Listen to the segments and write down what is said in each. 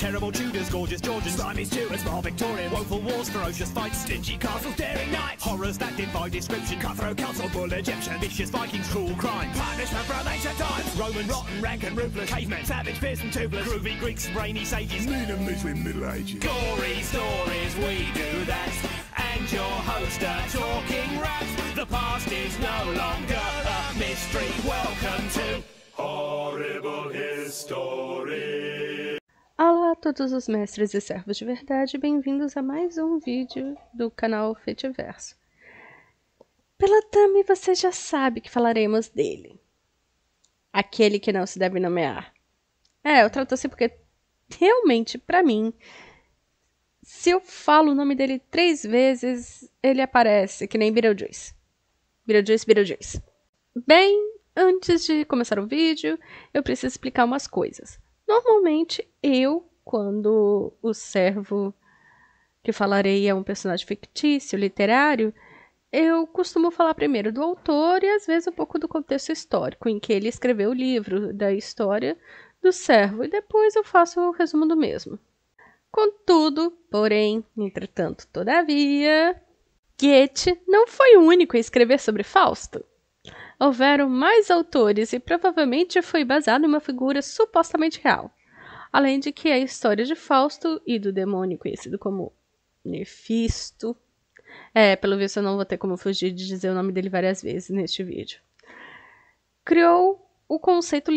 Terrible Tudors, gorgeous Georgians, slimy Stuarts, small Victorian, woeful wars, ferocious fights, stingy castles, daring knights, horrors that defy description, cutthroat council, bull Egyptian, vicious Vikings, cruel crime, punishment for later times, Roman rotten, rank and ruthless, cavemen, savage, fierce and toothless, groovy Greeks, brainy sages, mean and middling middle ages. Gory stories, we do that, and your host are talking rats. The past is no longer a mystery. Welcome to horrible history. Olá a todos os mestres e servos de verdade, bem-vindos a mais um vídeo do canal Feitiverso. Pela Tami você já sabe que falaremos dele. Aquele que não se deve nomear. É, eu trato assim porque realmente, para mim, se eu falo o nome dele três vezes, ele aparece, que nem Beetlejuice. Beetlejuice, Beetlejuice. Bem, antes de começar o vídeo, eu preciso explicar umas coisas. Normalmente, eu, quando o servo que falarei é um personagem fictício, literário, eu costumo falar primeiro do autor e às vezes um pouco do contexto histórico em que ele escreveu o livro, da história do servo, e depois eu faço o resumo do mesmo. Contudo, porém, entretanto, todavia, Goethe não foi o único a escrever sobre Fausto houveram mais autores e provavelmente foi baseado em uma figura supostamente real. Além de que a história de Fausto e do demônio conhecido como Nefisto. É, pelo visto eu não vou ter como fugir de dizer o nome dele várias vezes neste vídeo. Criou o conceito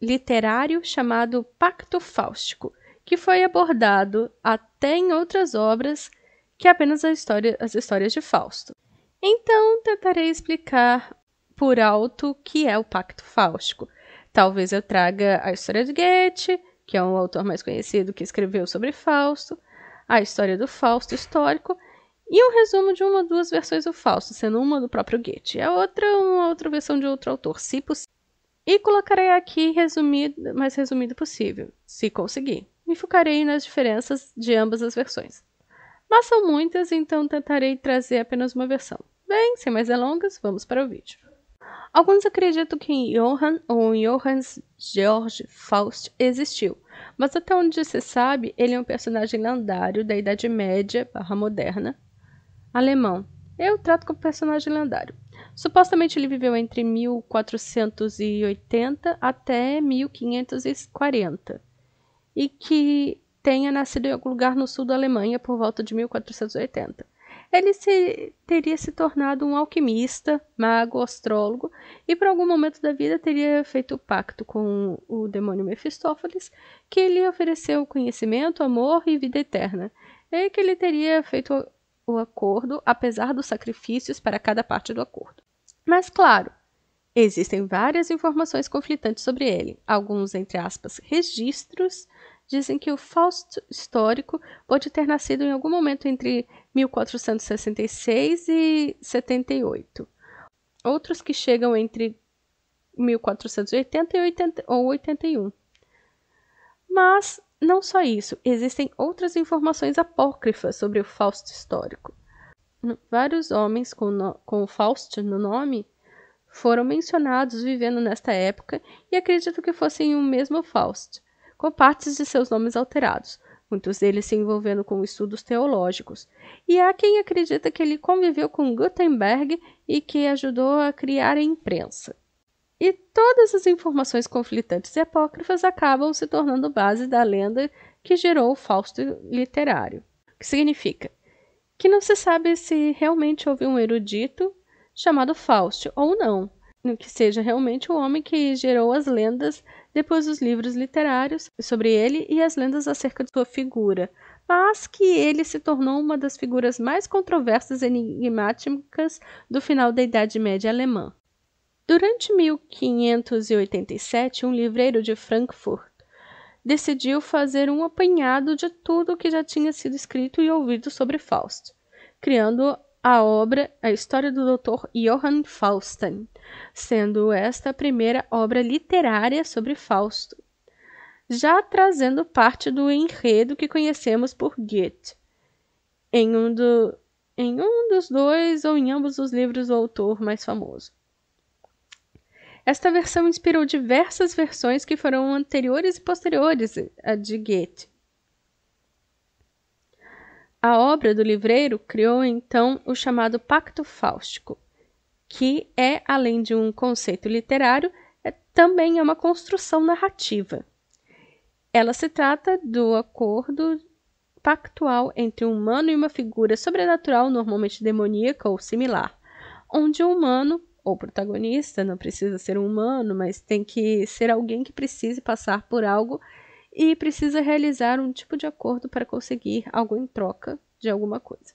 literário, chamado Pacto Fáustico, que foi abordado até em outras obras que apenas história, as histórias de Fausto. Então, tentarei explicar por alto que é o Pacto Fáustico. Talvez eu traga a história de Goethe, que é um autor mais conhecido que escreveu sobre Fausto, a história do Fausto histórico e um resumo de uma ou duas versões do Fausto, sendo uma do próprio Goethe, a outra uma outra versão de outro autor, se possível. E colocarei aqui resumido, mais resumido possível, se conseguir. Me focarei nas diferenças de ambas as versões. Mas são muitas, então tentarei trazer apenas uma versão. Bem, sem mais delongas, vamos para o vídeo. Alguns acreditam que Johann ou Johannes Georg Faust existiu, mas até onde se sabe, ele é um personagem lendário da Idade Média barra moderna alemão. Eu trato como personagem lendário. Supostamente ele viveu entre 1480 até 1540 e que tenha nascido em algum lugar no sul da Alemanha por volta de 1480 ele se, teria se tornado um alquimista, mago, astrólogo, e por algum momento da vida teria feito o pacto com o demônio Mefistófeles, que lhe ofereceu conhecimento, amor e vida eterna, e que ele teria feito o acordo, apesar dos sacrifícios para cada parte do acordo. Mas, claro, existem várias informações conflitantes sobre ele, alguns, entre aspas, registros dizem que o Fausto histórico pode ter nascido em algum momento entre 1466 e 78. Outros que chegam entre 1480 e ou 81. Mas não só isso, existem outras informações apócrifas sobre o Fausto histórico. Vários homens com, no, com Fausto no nome foram mencionados vivendo nesta época e acredito que fossem o mesmo Fausto, com partes de seus nomes alterados, muitos deles se envolvendo com estudos teológicos. E há quem acredita que ele conviveu com Gutenberg e que ajudou a criar a imprensa. E todas as informações conflitantes e apócrifas acabam se tornando base da lenda que gerou o Fausto literário. O que significa que não se sabe se realmente houve um erudito chamado Fausto ou não, que seja realmente o homem que gerou as lendas depois os livros literários sobre ele e as lendas acerca de sua figura, mas que ele se tornou uma das figuras mais controversas e enigmáticas do final da Idade Média alemã. Durante 1587, um livreiro de Frankfurt decidiu fazer um apanhado de tudo o que já tinha sido escrito e ouvido sobre Fausto, criando a obra A História do Dr. Johann Falsten, sendo esta a primeira obra literária sobre Fausto, já trazendo parte do enredo que conhecemos por Goethe. Em um, do, em um dos dois ou em ambos os livros do autor mais famoso. Esta versão inspirou diversas versões que foram anteriores e posteriores à de Goethe, a obra do livreiro criou então o chamado Pacto Fáustico, que é, além de um conceito literário, é, também é uma construção narrativa. Ela se trata do acordo pactual entre um humano e uma figura sobrenatural, normalmente demoníaca ou similar, onde o um humano, ou protagonista, não precisa ser um humano, mas tem que ser alguém que precise passar por algo e precisa realizar um tipo de acordo para conseguir algo em troca de alguma coisa.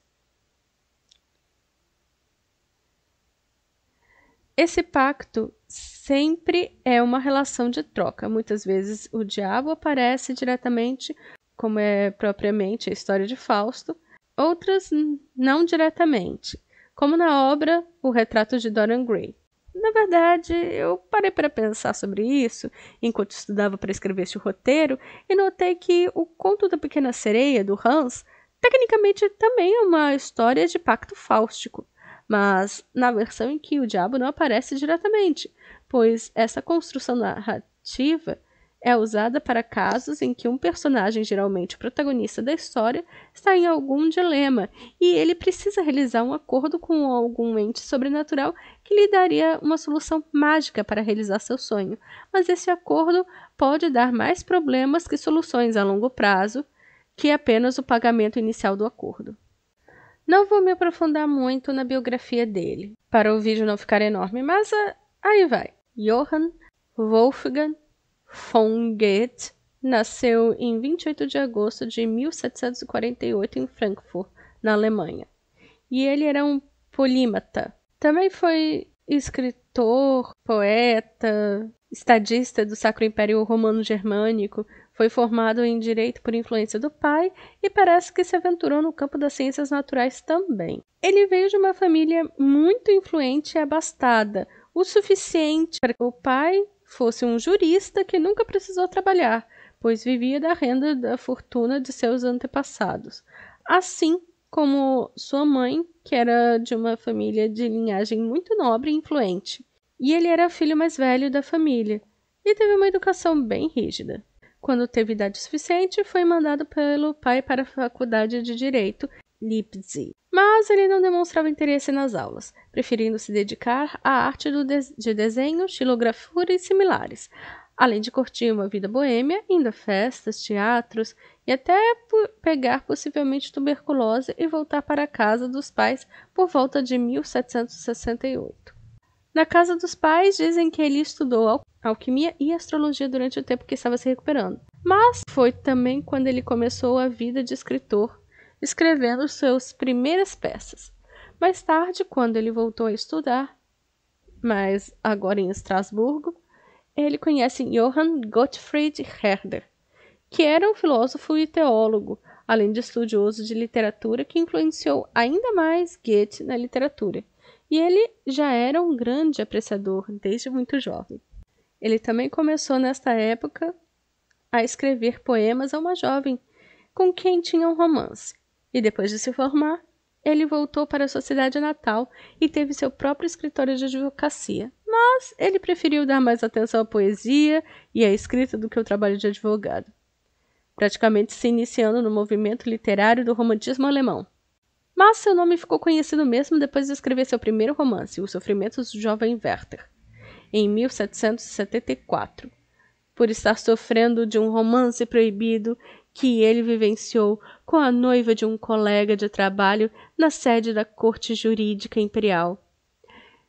Esse pacto sempre é uma relação de troca. Muitas vezes o diabo aparece diretamente, como é propriamente a história de Fausto, outras não diretamente, como na obra O Retrato de Dorian Gray, na verdade, eu parei para pensar sobre isso enquanto estudava para escrever este roteiro e notei que o conto da Pequena Sereia, do Hans, tecnicamente também é uma história de pacto fáustico, mas na versão em que o diabo não aparece diretamente, pois essa construção narrativa é usada para casos em que um personagem, geralmente o protagonista da história, está em algum dilema e ele precisa realizar um acordo com algum ente sobrenatural que lhe daria uma solução mágica para realizar seu sonho. Mas esse acordo pode dar mais problemas que soluções a longo prazo que apenas o pagamento inicial do acordo. Não vou me aprofundar muito na biografia dele, para o vídeo não ficar enorme, mas ah, aí vai. Johann Wolfgang Fonget nasceu em 28 de agosto de 1748 em Frankfurt, na Alemanha, e ele era um polímata. Também foi escritor, poeta, estadista do Sacro Império Romano Germânico, foi formado em direito por influência do pai e parece que se aventurou no campo das ciências naturais também. Ele veio de uma família muito influente e abastada, o suficiente para que o pai fosse um jurista que nunca precisou trabalhar, pois vivia da renda da fortuna de seus antepassados, assim como sua mãe, que era de uma família de linhagem muito nobre e influente. E ele era filho mais velho da família e teve uma educação bem rígida. Quando teve idade suficiente, foi mandado pelo pai para a faculdade de direito Lipsy. Mas ele não demonstrava interesse nas aulas, preferindo se dedicar à arte de, de desenho, xilografura e similares, além de curtir uma vida boêmia, indo a festas, teatros e até pegar possivelmente tuberculose e voltar para a casa dos pais por volta de 1768. Na casa dos pais, dizem que ele estudou alquimia e astrologia durante o tempo que estava se recuperando, mas foi também quando ele começou a vida de escritor escrevendo suas primeiras peças. Mais tarde, quando ele voltou a estudar, mas agora em Estrasburgo, ele conhece Johann Gottfried Herder, que era um filósofo e teólogo, além de estudioso de literatura que influenciou ainda mais Goethe na literatura. E ele já era um grande apreciador desde muito jovem. Ele também começou nesta época a escrever poemas a uma jovem com quem tinha um romance, e depois de se formar, ele voltou para sua cidade natal e teve seu próprio escritório de advocacia. Mas ele preferiu dar mais atenção à poesia e à escrita do que ao trabalho de advogado, praticamente se iniciando no movimento literário do romantismo alemão. Mas seu nome ficou conhecido mesmo depois de escrever seu primeiro romance, Os Sofrimentos do Jovem Werther, em 1774. Por estar sofrendo de um romance proibido, que ele vivenciou com a noiva de um colega de trabalho na sede da Corte Jurídica Imperial.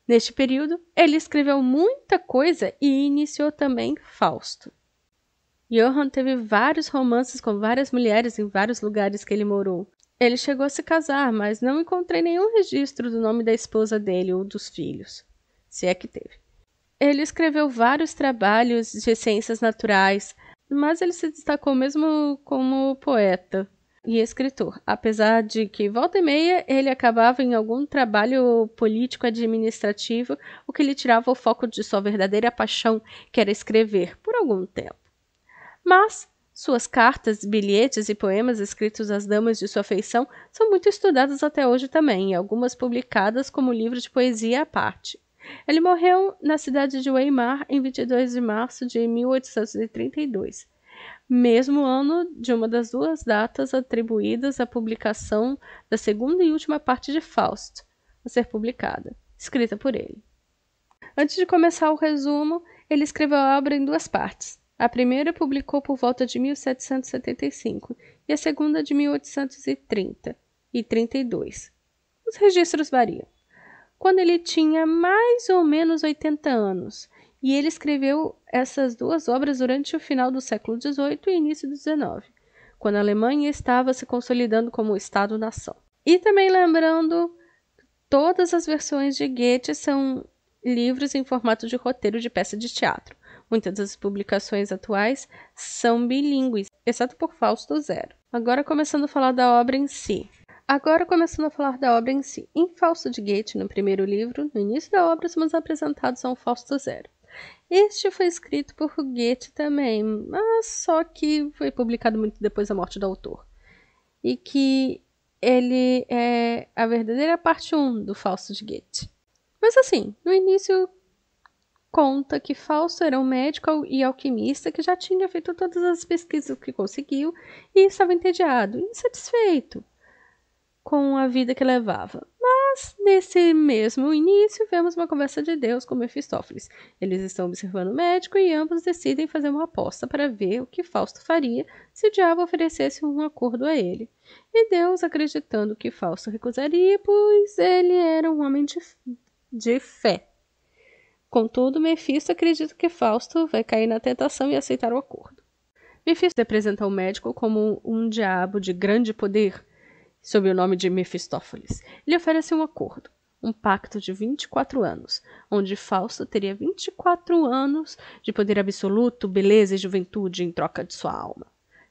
Neste período, ele escreveu muita coisa e iniciou também Fausto. Johann teve vários romances com várias mulheres em vários lugares que ele morou. Ele chegou a se casar, mas não encontrei nenhum registro do nome da esposa dele ou dos filhos, se é que teve. Ele escreveu vários trabalhos de ciências naturais, mas ele se destacou mesmo como poeta e escritor, apesar de que volta e meia ele acabava em algum trabalho político administrativo, o que lhe tirava o foco de sua verdadeira paixão, que era escrever, por algum tempo. Mas suas cartas, bilhetes e poemas escritos às damas de sua feição são muito estudados até hoje também, e algumas publicadas como livro de poesia à parte. Ele morreu na cidade de Weimar em 22 de março de 1832, mesmo ano de uma das duas datas atribuídas à publicação da segunda e última parte de Fausto, a ser publicada, escrita por ele. Antes de começar o resumo, ele escreveu a obra em duas partes. A primeira publicou por volta de 1775 e a segunda de 1830 e 32. Os registros variam quando ele tinha mais ou menos 80 anos, e ele escreveu essas duas obras durante o final do século XVIII e início do XIX, quando a Alemanha estava se consolidando como Estado-nação. E também lembrando, todas as versões de Goethe são livros em formato de roteiro de peça de teatro. Muitas das publicações atuais são bilíngues, exceto por Fausto Zero. Agora começando a falar da obra em si. Agora começando a falar da obra em si. Em Fausto de Goethe, no primeiro livro, no início da obra, somos apresentados a um Fausto Zero. Este foi escrito por Goethe também, mas só que foi publicado muito depois da morte do autor. E que ele é a verdadeira parte 1 do Fausto de Goethe. Mas assim, no início conta que Fausto era um médico e alquimista que já tinha feito todas as pesquisas que conseguiu e estava entediado, insatisfeito com a vida que levava. Mas, nesse mesmo início, vemos uma conversa de Deus com Mefistófeles. Eles estão observando o médico e ambos decidem fazer uma aposta para ver o que Fausto faria se o diabo oferecesse um acordo a ele. E Deus, acreditando que Fausto recusaria, pois ele era um homem de, de fé. Contudo, Mefisto acredita que Fausto vai cair na tentação e aceitar o acordo. Mefisto apresenta o médico como um diabo de grande poder sob o nome de Mefistófeles, lhe oferece um acordo, um pacto de 24 anos, onde Fausto teria 24 anos de poder absoluto, beleza e juventude em troca de sua alma.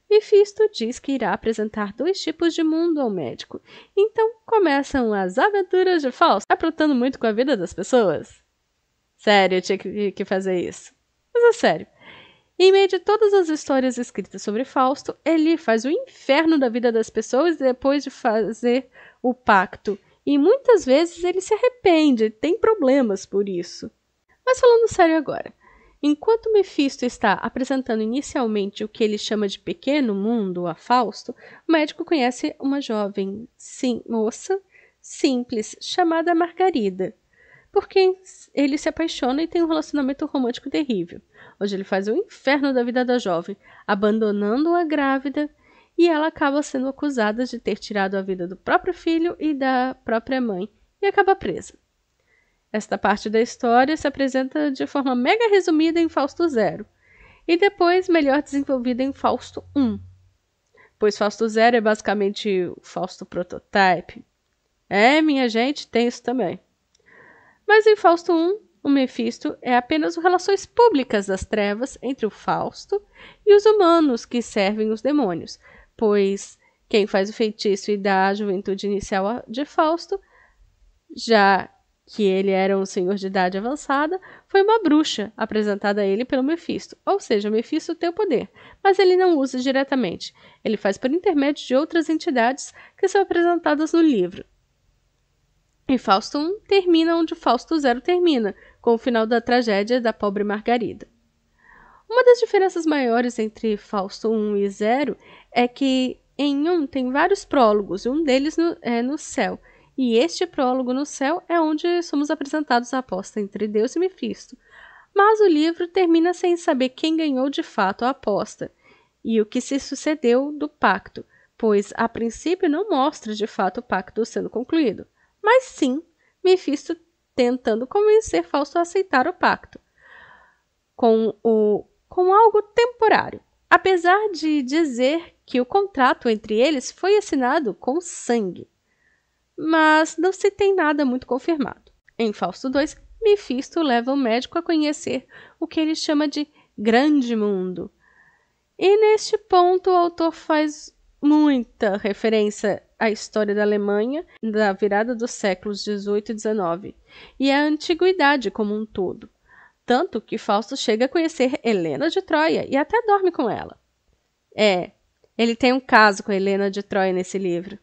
Mefisto diz que irá apresentar dois tipos de mundo ao médico. Então começam as aventuras de Fausto, aprontando tá muito com a vida das pessoas. Sério, eu tinha que fazer isso. Mas é sério. Em meio de todas as histórias escritas sobre Fausto, ele faz o inferno da vida das pessoas depois de fazer o pacto. E muitas vezes ele se arrepende, tem problemas por isso. Mas falando sério agora, enquanto Mefisto está apresentando inicialmente o que ele chama de pequeno mundo a Fausto, o médico conhece uma jovem sim, moça simples chamada Margarida por quem ele se apaixona e tem um relacionamento romântico terrível, onde ele faz o inferno da vida da jovem, abandonando-a grávida, e ela acaba sendo acusada de ter tirado a vida do próprio filho e da própria mãe, e acaba presa. Esta parte da história se apresenta de forma mega resumida em Fausto Zero, e depois melhor desenvolvida em Fausto I. Pois Fausto Zero é basicamente o Fausto Prototype. É, minha gente, tem isso também. Mas em Fausto I, o Mefisto é apenas relações públicas das trevas entre o Fausto e os humanos que servem os demônios, pois quem faz o feitiço e dá a juventude inicial de Fausto, já que ele era um senhor de idade avançada, foi uma bruxa apresentada a ele pelo Mefisto, ou seja, o Mefisto tem o poder, mas ele não usa diretamente. Ele faz por intermédio de outras entidades que são apresentadas no livro. E Fausto 1 termina onde Fausto 0 termina, com o final da tragédia da pobre Margarida. Uma das diferenças maiores entre Fausto 1 e 0 é que em um tem vários prólogos, e um deles no, é no céu. E este prólogo no céu é onde somos apresentados a aposta entre Deus e Mefisto. Mas o livro termina sem saber quem ganhou de fato a aposta e o que se sucedeu do pacto, pois a princípio não mostra de fato o pacto sendo concluído mas sim Mefisto tentando convencer Fausto a aceitar o pacto com, o, com algo temporário, apesar de dizer que o contrato entre eles foi assinado com sangue. Mas não se tem nada muito confirmado. Em Fausto 2, Mefisto leva o médico a conhecer o que ele chama de grande mundo. E neste ponto o autor faz muita referência à história da Alemanha da virada dos séculos 18 e 19 e à antiguidade como um todo, tanto que Fausto chega a conhecer Helena de Troia e até dorme com ela. É, ele tem um caso com Helena de Troia nesse livro.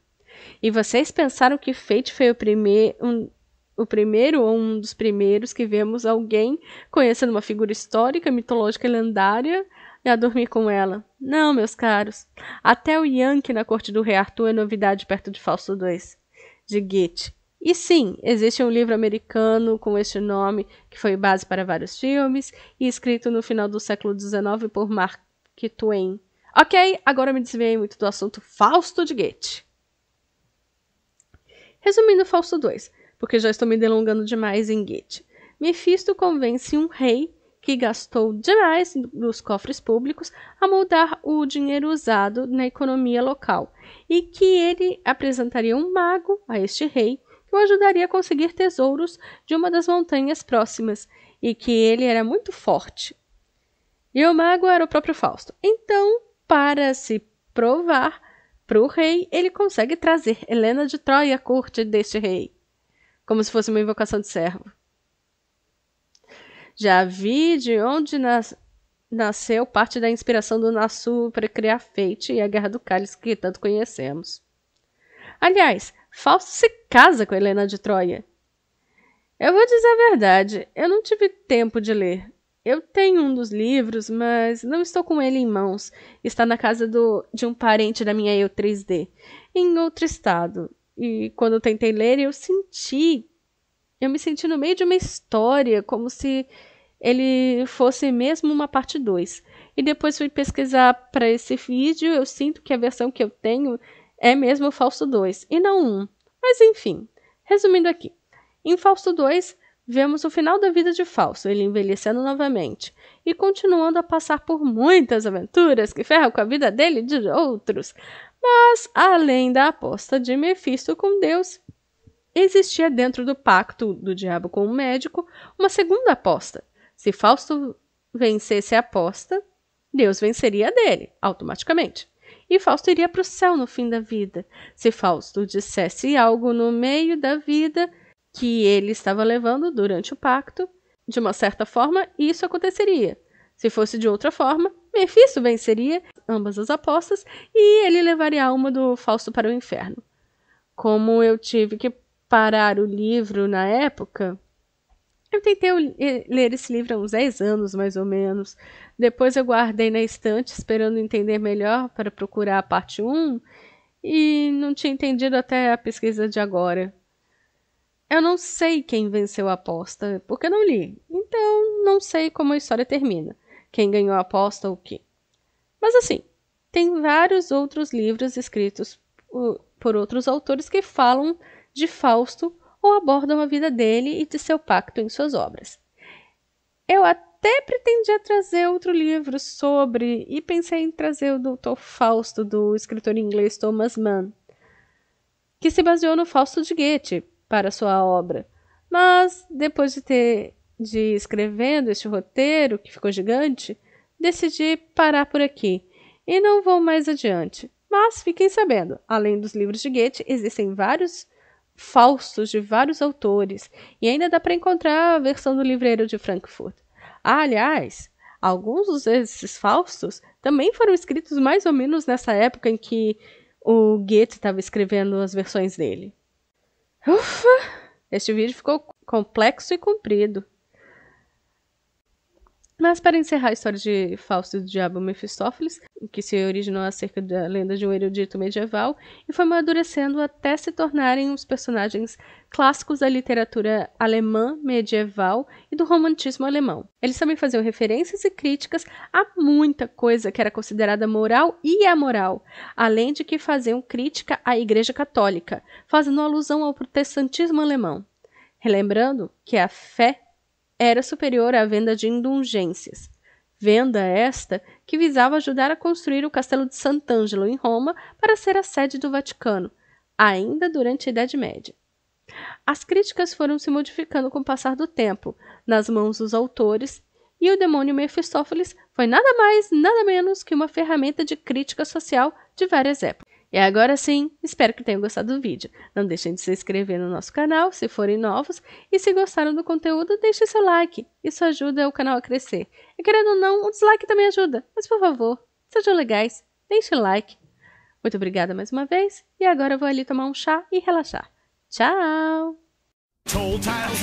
E vocês pensaram que Fate foi o, primeir, um, o primeiro ou um dos primeiros que vemos alguém conhecendo uma figura histórica, mitológica e lendária e a dormir com ela. Não, meus caros. Até o Yankee na corte do rei Arthur é novidade perto de Fausto II, de Goethe. E sim, existe um livro americano com este nome, que foi base para vários filmes, e escrito no final do século XIX por Mark Twain. Ok, agora me desviei muito do assunto Fausto de Goethe. Resumindo Fausto II, porque já estou me delongando demais em Goethe. Mefisto convence um rei que gastou demais dos cofres públicos a mudar o dinheiro usado na economia local e que ele apresentaria um mago a este rei que o ajudaria a conseguir tesouros de uma das montanhas próximas e que ele era muito forte. E o mago era o próprio Fausto. Então, para se provar para o rei, ele consegue trazer Helena de Troia à corte deste rei, como se fosse uma invocação de servo. Já vi de onde nas nasceu parte da inspiração do Nassu para criar Fate e a Guerra do Cálice que tanto conhecemos. Aliás, Fausto se casa com Helena de Troia. Eu vou dizer a verdade, eu não tive tempo de ler. Eu tenho um dos livros, mas não estou com ele em mãos. Está na casa do, de um parente da minha eu 3D, em outro estado. E quando tentei ler, eu senti eu me senti no meio de uma história, como se ele fosse mesmo uma parte 2. E depois fui pesquisar para esse vídeo, eu sinto que a versão que eu tenho é mesmo o Fausto 2 e não 1. Um. Mas enfim, resumindo aqui. Em Falso 2, vemos o final da vida de Falso, ele envelhecendo novamente e continuando a passar por muitas aventuras que ferram com a vida dele e de outros. Mas além da aposta de Mephisto com Deus, existia dentro do pacto do diabo com o médico uma segunda aposta. Se Fausto vencesse a aposta, Deus venceria a dele, automaticamente. E Fausto iria para o céu no fim da vida. Se Fausto dissesse algo no meio da vida que ele estava levando durante o pacto, de uma certa forma, isso aconteceria. Se fosse de outra forma, Mephisto venceria ambas as apostas e ele levaria a alma do Fausto para o inferno. Como eu tive que parar o livro na época. Eu tentei eh, ler esse livro há uns 10 anos, mais ou menos. Depois eu guardei na estante, esperando entender melhor para procurar a parte 1, e não tinha entendido até a pesquisa de agora. Eu não sei quem venceu a aposta, porque não li. Então, não sei como a história termina, quem ganhou a aposta ou o quê. Mas assim, tem vários outros livros escritos uh, por outros autores que falam de Fausto ou abordam a vida dele e de seu pacto em suas obras. Eu até pretendia trazer outro livro sobre e pensei em trazer o Doutor Fausto do escritor inglês Thomas Mann, que se baseou no Fausto de Goethe para sua obra. Mas depois de ter de escrevendo este roteiro que ficou gigante, decidi parar por aqui e não vou mais adiante. Mas fiquem sabendo, além dos livros de Goethe, existem vários faustos de vários autores e ainda dá para encontrar a versão do livreiro de Frankfurt. Ah, aliás, alguns desses faustos também foram escritos mais ou menos nessa época em que o Goethe estava escrevendo as versões dele. Ufa! Este vídeo ficou complexo e comprido. Mas para encerrar a história de Fausto do Diabo Mephistófeles, que se originou acerca da lenda de um erudito medieval e foi amadurecendo até se tornarem os personagens clássicos da literatura alemã medieval e do romantismo alemão. Eles também faziam referências e críticas a muita coisa que era considerada moral e amoral, além de que faziam crítica à Igreja Católica, fazendo alusão ao protestantismo alemão. Relembrando que a fé era superior à venda de indulgências, venda esta que visava ajudar a construir o Castelo de Sant'Angelo em Roma para ser a sede do Vaticano, ainda durante a Idade Média. As críticas foram se modificando com o passar do tempo, nas mãos dos autores, e o demônio Mefistófeles foi nada mais, nada menos que uma ferramenta de crítica social de várias épocas. E agora sim, espero que tenham gostado do vídeo. Não deixem de se inscrever no nosso canal, se forem novos, e se gostaram do conteúdo, deixe seu like. Isso ajuda o canal a crescer. E querendo ou não, o dislike também ajuda, mas por favor, sejam legais, deixe like. Muito obrigada mais uma vez, e agora eu vou ali tomar um chá e relaxar. Tchau! Tall tales,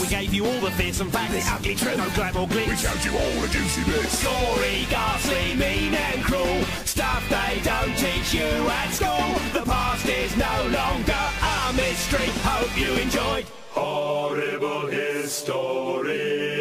We gave you all the facts. The ugly truth, no glam or glitz. We showed you all the juicy bits. ghastly, mean and cruel. stuff they don't teach you at school. The past is no longer a mystery. Hope you enjoyed Horrible History.